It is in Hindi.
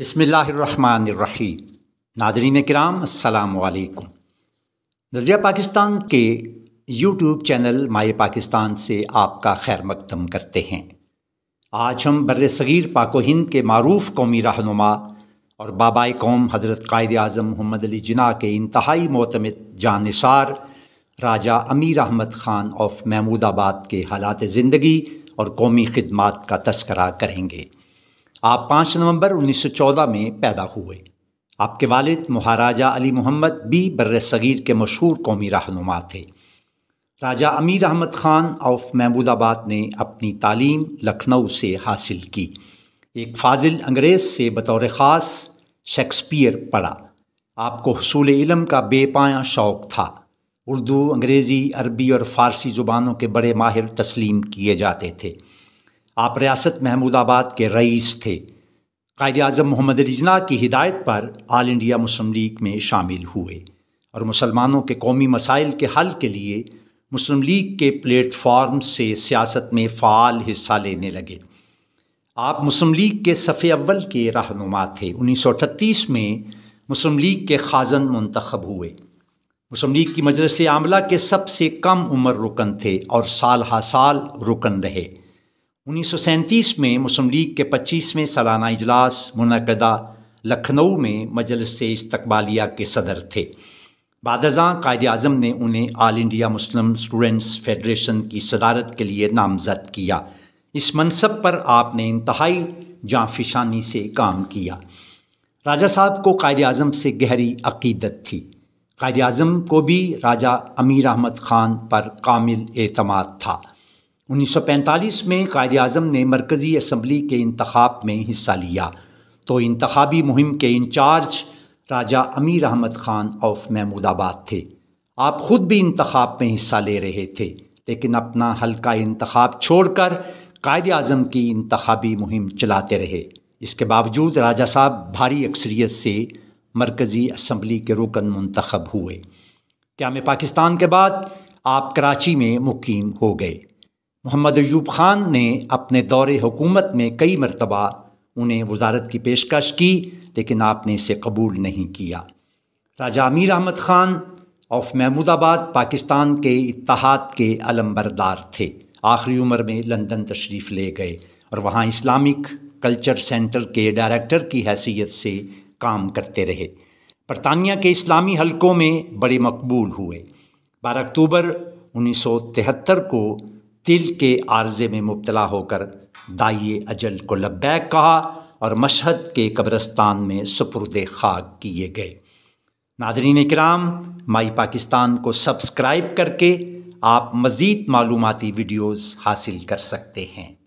बसमीम नादरीन कराम असलकुम नजरिया पाकिस्तान के यूट्यूब चैनल माए पाकिस्तान से आपका खैर मकदम करते हैं आज हम बर सग़ीर पाको हिंद के मरूफ कौमी रहनुमा और बाबाई कौम हज़रत कायद अजम मोहम्मद अली जिना के इंतहाई मोतमद जानसार राजा अमीर अहमद ख़ान ऑफ महमूदाबाद के हालात ज़िंदगी और कौमी खदमात का तस्करा करेंगे आप 5 नवंबर 1914 में पैदा हुए आपके वालिद महाराजा अली मोहम्मद बी बर सगीर के मशहूर कौमी रहनुमा थे राजा अमीर अहमद ख़ान ऑफ महमूदाबाद ने अपनी तालीम लखनऊ से हासिल की एक फाजिल अंग्रेज़ से बतौर ख़ास शेक्सपियर पढ़ा आपको हसूल इलम का बेपाया शौक़ था उर्दू अंग्रेज़ी अरबी और फ़ारसी ज़ुबानों के बड़े माहिर तस्लीम किए जाते थे आप रियासत महमूदाबाद के रईस थे कायद अजम मोहम्मद रिजना की हिदायत पर आल इंडिया मुस्लिम लीग में शामिल हुए और मुसलमानों के कौमी मसाइल के हल के लिए मुस्लिम लीग के प्लेटफॉर्म से सियासत में फ़ाल हिस्सा लेने लगे आप मुस्लिम लीग के सफ़े अव्वल के रहनुमा थे 1938 में मुस्लिम लीग के खाजन मंतखब हुए मुस्लिम लीग की मजरस आमला के सबसे कम उम्र रुकन थे और साल हा साल रुकन रहे उन्नीस में मुस्लिम लीग के पच्चीसवें सालाना इजलास मुनदा लखनऊ में मजलस इस्तबालिया के सदर थे बादजा कायद अजम ने उन्हें all India Muslim students federation की सदारत के लिए नामजद किया इस मनसब पर आपने इंतहाई जाफिशानी से काम किया राजा साहब को कायद अजम से गहरी अकीदत थी कायद अजम को भी राजा अमीर अहमद ख़ान पर कामिल अतमाद था 1945 में कायद अजम ने मरकज़ी असम्बली के इंतखब में हिस्सा लिया तो इंतबी मुहिम के in charge Raja Amir Ahmad Khan of Mahmudabad थे आप ख़ुद भी इंतखब में हिस्सा ले रहे थे लेकिन अपना हल्का इंतखब छोड़कर कायद अजम की इंतबी मुहिम चलाते रहे इसके बावजूद राजा साहब भारी अक्सरियत से मरकज़ी असम्बली के रुकन मंतखब हुए क्या मैं पाकिस्तान के बाद आप कराची में मुकीम हो गए मोहम्मद अयूब खान ने अपने दौरे हुकूमत में कई मरतबा उन्हें वजारत की पेशकश की लेकिन आपने इसे कबूल नहीं किया राजा अमीर अहमद ख़ान ऑफ महमूदाबाद पाकिस्तान के इतिहाद के अलम्बरदार थे आखिरी उम्र में लंदन तशरीफ़ ले गए और वहाँ इस्लामिक कल्चर सेंटर के डायरेक्टर की हैसियत से काम करते रहे बरतानिया के इस्लामी हलकों में बड़े मकबूल हुए बारह अक्टूबर उन्नीस को दिल के आर्जे में मुबतला होकर दाइए अजल को लब्बैक कहा और मशहद के कब्रस्तान में सपुरद खाक किए गए नादरीन कराम माई पाकिस्तान को सब्सक्राइब करके आप मज़ीद मालूमती वीडियोज़ हासिल कर सकते हैं